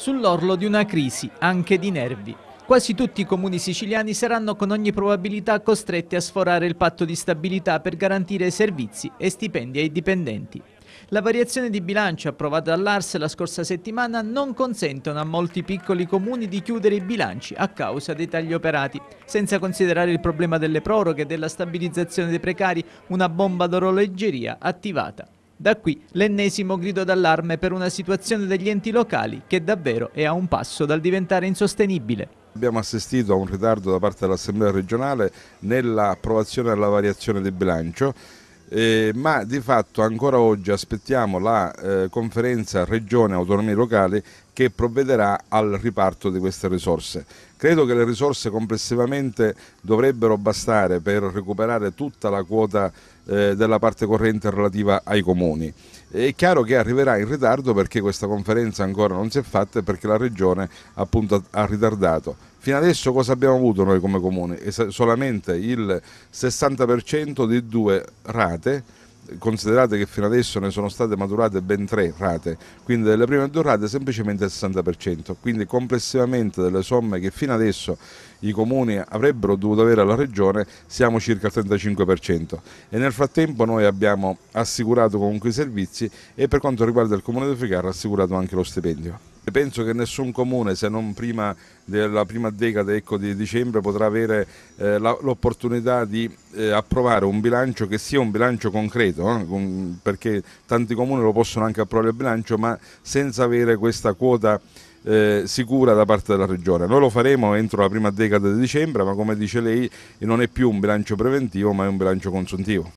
sull'orlo di una crisi, anche di nervi. Quasi tutti i comuni siciliani saranno con ogni probabilità costretti a sforare il patto di stabilità per garantire servizi e stipendi ai dipendenti. La variazione di bilancio approvata dall'Ars la scorsa settimana non consentono a molti piccoli comuni di chiudere i bilanci a causa dei tagli operati, senza considerare il problema delle proroghe e della stabilizzazione dei precari, una bomba d'orologeria attivata. Da qui l'ennesimo grido d'allarme per una situazione degli enti locali che davvero è a un passo dal diventare insostenibile. Abbiamo assistito a un ritardo da parte dell'Assemblea regionale nell'approvazione della variazione di bilancio, eh, ma di fatto ancora oggi aspettiamo la eh, conferenza Regione Autonomie Locali che provvederà al riparto di queste risorse. Credo che le risorse complessivamente dovrebbero bastare per recuperare tutta la quota eh, della parte corrente relativa ai comuni. È chiaro che arriverà in ritardo perché questa conferenza ancora non si è fatta e perché la regione appunto ha ritardato. Fino adesso cosa abbiamo avuto noi come comuni? Solamente il 60% di due rate considerate che fino adesso ne sono state maturate ben tre rate, quindi delle prime due rate semplicemente il 60%, quindi complessivamente delle somme che fino adesso i comuni avrebbero dovuto avere alla regione siamo circa il 35% e nel frattempo noi abbiamo assicurato comunque i servizi e per quanto riguarda il comune di Ficarra assicurato anche lo stipendio sicuramente penso che nessun comune se non prima della prima decade ecco, di dicembre potrà avere eh, la, l'opportunità di eh, approvare un bilancio che sia un bilancio concreto eh, con, perché tanti comuni lo possono anche approvare il bilancio ma senza avere questa quota eh, sicura da parte della Regione. Noi lo faremo entro la prima decade di dicembre, ma come dice lei non è più un bilancio preventivo, ma è un bilancio consuntivo.